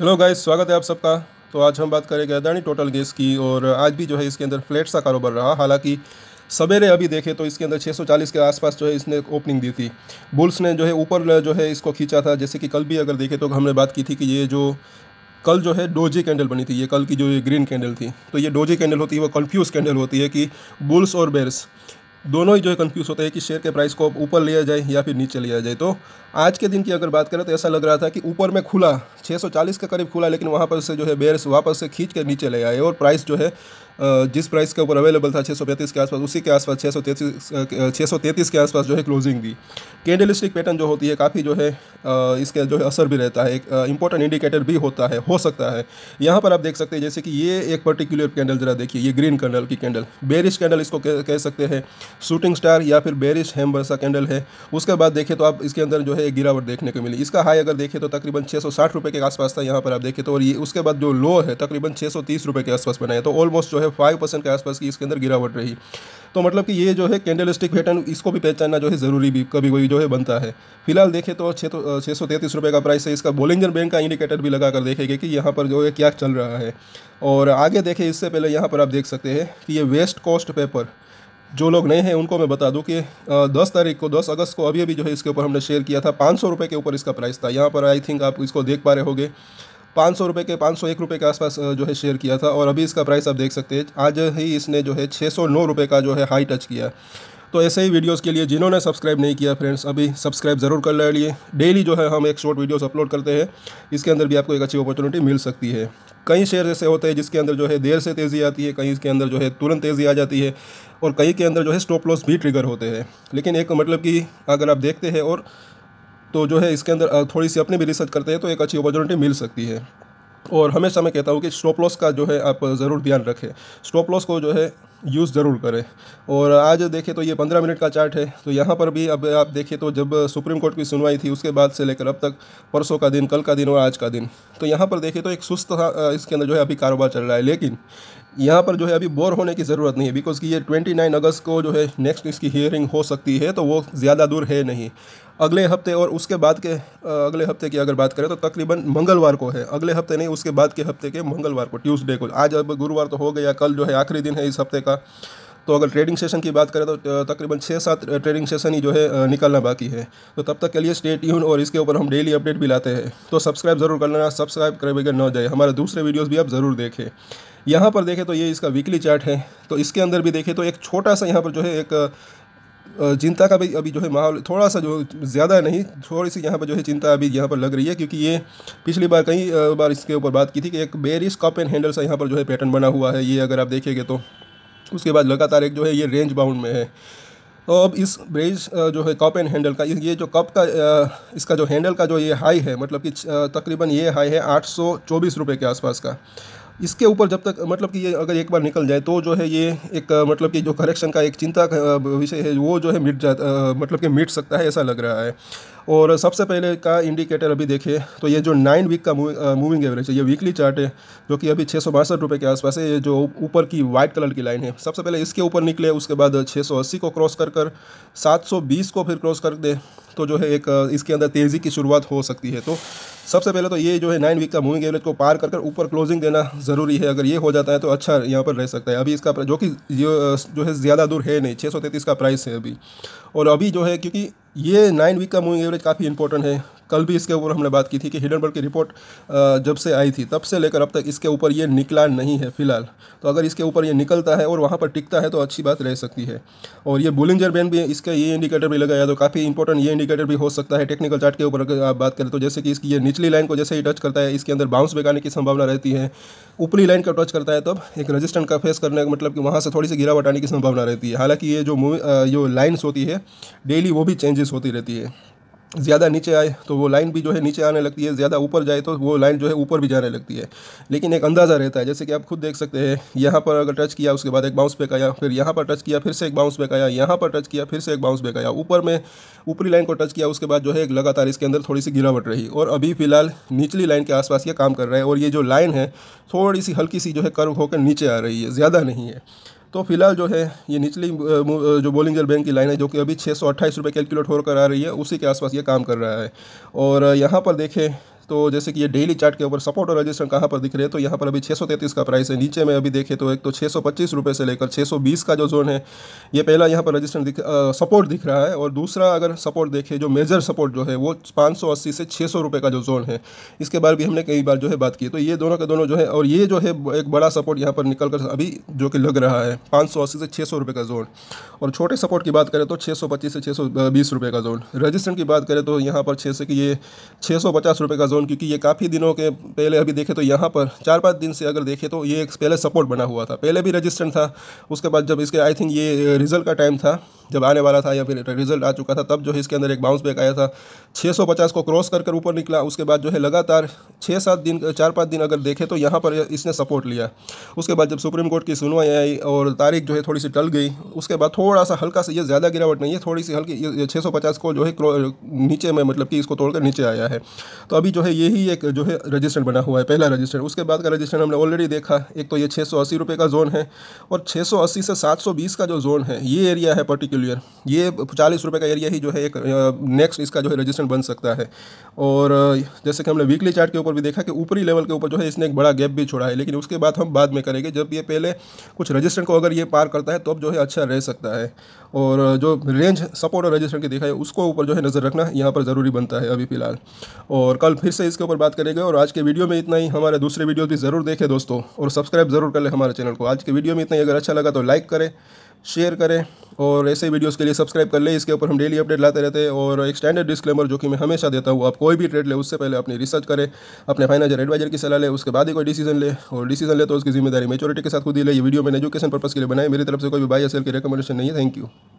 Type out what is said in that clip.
hello guys स्वागत है आप सबका तो आज हम बात करेंगे अदानी टोटल गैस की और आज भी जो है इसके अंदर फ्लैट सा कारोबार रहा हालांकि सवेरे अभी देखें तो इसके अंदर 640 के आसपास जो है इसने ओपनिंग दी थी बुल्स ने जो है ऊपर जो है इसको खींचा था जैसे कि कल भी अगर देखें तो हमने बात की थी कि ये जो कल जो है डोजी कैंडल बनी थी ये कल की जो ग्रीन कैंडल थी तो ये डोजी कैंडल होती है वो कन्फ्यूज़ कैंडल होती है कि बुल्स और बेर्स दोनों ही जो है कंफ्यूज होते हैं कि शेयर के प्राइस को ऊपर लिया जाए या फिर नीचे लिया जाए तो आज के दिन की अगर बात करें तो ऐसा लग रहा था कि ऊपर में खुला 640 के करीब खुला लेकिन वहाँ पर से जो है बेयर्स वापस से खींच के नीचे ले आए और प्राइस जो है जिस प्राइस के ऊपर अवेलेबल था छः के आसपास उसी के आसपास छः सौ के आसपास जो है closing the candle stick pattern जो होती है काफ़ी जो है इसके जो है असर भी रहता है एक इंपॉर्टेंट इंडिकेटर भी होता है हो सकता है यहाँ पर आप देख सकते हैं जैसे कि ये एक पर्टिकुलर कैंडल जरा देखिए ये ग्रीन कैंडल की कैंडल बेरिश कैंडल इसको कह, सकते हैं शूटिंग स्टार या फिर बेरिश हेम्बरसा कैंडल है उसके बाद देखें तो आप इसके अंदर जो है गिरावट देखने को मिली इसका हाई अगर देखें तो तकरीबन छः सौ के आसपास था यहाँ पर आप देखें तो और ये उसके बाद जो लो है तकरीबन छः सौ के आसपास बनाया तो ऑलमोस्ट जो है मतलब फाइव परसेंट के आसपास की इसके अंदर गिरावट रही तो मतलब कि ये जो है कैंडल स्टिक पैटर्न इसको भी पहचानना जो है ज़रूरी भी कभी कोई जो है बनता है फिलहाल देखें तो छः तो, सौ तैंतीस रुपये का प्राइस है इसका बोलिंगन बैंक का इंडिकेटर भी लगा कर देखेंगे कि यहाँ पर जो है क्या चल रहा है और आगे देखें इससे पहले यहाँ पर आप देख सकते हैं कि ये वेस्ट कॉस्ट पेपर जो लोग नए हैं उनको मैं बता दूं कि 10 तारीख को 10 अगस्त को अभी अभी जो है इसके ऊपर हमने शेयर किया था पाँच सौ के ऊपर इसका प्राइस था यहाँ पर आई थिंक आप इसको देख पा रहे होंगे पाँच सौ रुपये के पाँच सौ एक रुपये के आसपास जो है शेयर किया था और अभी इसका प्राइस आप देख सकते हैं आज ही इसने जो है छः सौ नौ रुपये का जो है हाई टच किया तो ऐसे ही वीडियोस के लिए जिन्होंने सब्सक्राइब नहीं किया फ्रेंड्स अभी सब्सक्राइब ज़रूर कर लिए डेली जो है हम एक शॉर्ट वीडियोस अपलोड करते हैं इसके अंदर भी आपको एक अच्छी अपॉर्चुनिटी मिल सकती है कई शेयर ऐसे होते हैं जिसके अंदर जो है देर से तेज़ी आती है कहीं इसके अंदर जो है तुरंत तेज़ी आ जाती है और कहीं के अंदर जो है स्टॉप लॉस भी ट्रिगर होते हैं लेकिन एक मतलब कि अगर आप देखते हैं और तो जो है इसके अंदर थोड़ी सी अपनी भी रिसर्च करते हैं तो एक अच्छी अपॉर्चुनिटी मिल सकती है और हमेशा मैं कहता हूँ कि स्टॉप लॉस का जो है आप ज़रूर ध्यान रखें स्टॉप लॉस को जो है यूज़ ज़रूर करें और आज देखें तो ये पंद्रह मिनट का चार्ट है तो यहाँ पर भी अब आप देखें तो जब सुप्रीम कोर्ट की सुनवाई थी उसके बाद से लेकर अब तक परसों का दिन कल का दिन और आज का दिन तो यहाँ पर देखें तो एक सुस्त हाँ, इसके अंदर जो है अभी कारोबार चल रहा है लेकिन यहाँ पर जो है अभी बोर होने की ज़रूरत नहीं है बिकॉज़ कि ये 29 अगस्त को जो है नेक्स्ट इसकी हियरिंग हो सकती है तो वो ज़्यादा दूर है नहीं अगले हफ्ते और उसके बाद के अगले हफ्ते की अगर बात करें तो तकरीबन मंगलवार को है अगले हफ्ते नहीं उसके बाद के हफ्ते के मंगलवार को ट्यूसडे को आज अब गुरुवार तो हो गया कल जो है आखिरी दिन है इस हफ्ते का तो अगर ट्रेडिंग सेशन की बात करें तो तकरीबन छः सात ट्रेडिंग सेशन ही जो है निकलना बाकी है तो तब तक के लिए स्टेट यून और इसके ऊपर हम डेली अपडेट भी लाते हैं तो सब्सक्राइब जरूर कर लेना सब्सक्राइब करें बगैर न जाए हमारे दूसरे वीडियोज़ भी आप ज़रूर देखें यहाँ पर देखें तो ये इसका वीकली चार्ट है तो इसके अंदर भी देखें तो एक छोटा सा यहाँ पर जो है एक चिंता का भी अभी जो है माहौल थोड़ा सा जो ज़्यादा नहीं थोड़ी सी यहाँ पर जो है चिंता अभी यहाँ पर लग रही है क्योंकि ये पिछली बार कई बार इसके ऊपर बात की थी कि एक बेरिस कॉप एंड हैंडल सा यहाँ पर जो है पैटर्न बना हुआ है ये अगर आप देखेंगे तो उसके बाद लगातार एक जो है ये रेंज बाउंड में है तो अब इस ब्रेज जो है कप एंड हैंडल का ये जो कप का इसका जो हैंडल का जो ये हाई है मतलब कि तकरीबन ये हाई है आठ सौ चौबीस रुपये के आसपास का इसके ऊपर जब तक मतलब कि ये अगर एक बार निकल जाए तो जो है ये एक मतलब कि जो करेक्शन का एक चिंता का विषय है वो जो है मिट जा मतलब कि मिट सकता है ऐसा लग रहा है और सबसे पहले का इंडिकेटर अभी देखें तो ये जो नाइन वीक का मूविंग एवरेज है ये वीकली चार्ट है जो कि अभी छः सौ बासठ रुपये के आसपास है ये जो ऊपर की वाइट कलर की लाइन है सबसे पहले इसके ऊपर निकले उसके बाद छः सौ अस्सी को क्रॉस कर कर सात सौ बीस को फिर क्रॉस कर दे तो जो है एक इसके अंदर तेज़ी की शुरुआत हो सकती है तो सबसे पहले तो ये जो है नाइन वीक का मूविंग एवरेज को पार कर ऊपर क्लोजिंग देना ज़रूरी है अगर ये हो जाता है तो अच्छा यहाँ पर रह सकता है अभी इसका जो कि जो है ज़्यादा दूर है नहीं छः का प्राइस है अभी और अभी जो है क्योंकि ये नाइन वीक का मूविंग एवरेज काफ़ी इंपॉर्टेंट है कल भी इसके ऊपर हमने बात की थी कि हिडनबर्ग की रिपोर्ट जब से आई थी तब से लेकर अब तक इसके ऊपर ये निकला नहीं है फिलहाल तो अगर इसके ऊपर ये निकलता है और वहाँ पर टिकता है तो अच्छी बात रह सकती है और ये बुलिंजर बैन भी इसका ये इंडिकेटर भी लगाया तो काफ़ी इंपॉर्टेंट ये इंडिकेटर भी हो सकता है टेक्निकल चार्ट के ऊपर अगर आप बात करें तो जैसे कि इसकी ये निचली लाइन को जैसे ही टच करता है इसके अंदर बाउंस बैक आने की संभावना रहती है ऊपरी लाइन का टच करता है तब एक रजिस्टेंट का फेस करने का मतलब कि वहाँ से थोड़ी सी गिरावट आने की संभावना रहती है हालांकि ये जो मूवी जो लाइन्स होती है डेली वो भी चेंजेस होती रहती है ज़्यादा नीचे आए तो वो लाइन भी जो है नीचे आने लगती है ज़्यादा ऊपर जाए तो वो लाइन जो है ऊपर भी जाने लगती है लेकिन एक अंदाज़ा रहता है जैसे कि आप खुद देख सकते हैं यहाँ पर अगर टच किया उसके बाद एक बाउंस बैक आया फिर यहाँ पर टच किया फिर से एक बाउंस बैक आया यहाँ पर टच किया फिर से एक बाउंस बैक आया ऊपर में ऊपरी लाइन को टच किया उसके बाद जो है एक लगातार इसके अंदर थोड़ी सी गिरावट रही और अभी फिलहाल निचली लाइन के आसपास ये काम कर रहा है और ये जो लाइन है थोड़ी सी हल्की सी जो है कर्व होकर नीचे आ रही है ज़्यादा नहीं है तो फिलहाल जो है ये निचली जो बोलिंगर बैंक की लाइन है जो कि अभी छः सौ अट्ठाईस रुपये कैलकुलेट होकर आ रही है उसी के आसपास ये काम कर रहा है और यहाँ पर देखें तो जैसे कि ये डेली चार्ट के ऊपर सपोर्ट और रजिस्टर कहाँ पर दिख रहे हैं तो यहाँ पर अभी छः का प्राइस है नीचे में अभी देखें तो एक तो छः रुपए से लेकर 620 का जो जोन है ये पहला यहाँ पर रजिस्टर दिख सपोर्ट दिख रहा है और दूसरा अगर सपोर्ट देखे जो मेजर सपोर्ट जो है वो पाँच से छः रुपए का जो जोन है इसके बारे भी हमने कई बार जो है बात की तो ये दोनों के दोनों जो है और ये जो है एक बड़ा सपोर्ट यहाँ पर निकल कर अभी जो कि लग रहा है अस्सी से छः रुपये का जोन और छोटे सपोर्ट की बात करें तो पच्चीस से बीस रुपये का जोन रजिस्टर की बात करें तो यहाँ पर छः से कि ये छः रुपये का जोन जोन क्योंकि ये काफ़ी दिनों के पहले अभी देखे तो यहाँ पर चार पाँच दिन से अगर देखे तो ये एक पहले सपोर्ट बना हुआ था पहले भी रजिस्टेंट था उसके बाद जब इसके आई थिंक ये रिजल्ट का टाइम था जब आने वाला था या फिर रिजल्ट आ चुका था तब जो है इसके अंदर एक बाउंस बैक आया था 650 को क्रॉस कर कर ऊपर निकला उसके बाद जो है लगातार छः सात दिन चार पाँच दिन अगर देखे तो यहाँ पर इसने सपोर्ट लिया उसके बाद जब सुप्रीम कोर्ट की सुनवाई आई और तारीख जो है थोड़ी सी टल गई उसके बाद थोड़ा सा हल्का सा ये ज़्यादा गिरावट नहीं है थोड़ी सी हल्की छः को जो है नीचे में मतलब कि इसको तोड़कर नीचे आया है तो अभी जो है है यही एक जो है रजिस्टर बना हुआ है पहला रजिस्टर उसके बाद का रजिस्टर हमने ऑलरेडी देखा एक तो ये छः सौ का जोन है और छः से सात का जो जोन है ये एरिया है पर्टिकुलर ये चालीस रुपये का एरिया ही जो है एक नेक्स्ट इसका जो है रजिस्टर बन सकता है और जैसे कि हमने वीकली चार्ट के ऊपर भी देखा कि ऊपरी लेवल के ऊपर जो है इसने एक बड़ा गैप भी छोड़ा है लेकिन उसके बाद हम बाद में करेंगे जब ये पहले कुछ रजिस्टर को अगर ये पार करता है तो अब जो है अच्छा रह सकता है और जो रेंज सपोर्ट और रजिस्टर की देखा है उसको ऊपर जो है नज़र रखना यहाँ पर ज़रूरी बनता है अभी फिलहाल और कल फिर से इसके ऊपर बात करेंगे और आज के वीडियो में इतना ही हमारे दूसरे वीडियो भी ज़रूर देखें दोस्तों और सब्सक्राइब ज़रूर कर ले हमारे चैनल को आज के वीडियो में इतना ही अगर अच्छा लगा तो लाइक करें शेयर करें और ऐसे वीडियोस के लिए सब्सक्राइब कर ले इसके ऊपर हम डेली अपडेट लाते रहते हैं और एक स्टैंडर्ड डिस्क्लेमर जो कि मैं हमेशा देता हूँ आप कोई भी ट्रेड ले उससे पहले अपनी रिसर्च करें अपने फाइनेंशियल एडवाइजर की सलाह ले उसके बाद ही कोई डिसीजन ले और डिसीजन ले तो उसकी जिम्मेदारी मेचोरिटी के साथ खुद ही ले ये वीडियो मैंने एजुकेशन पर्पस के लिए बनाए मेरी तरफ से कोई भी बाई एस एल की रिकमेंडेशन नहीं है थैंक यू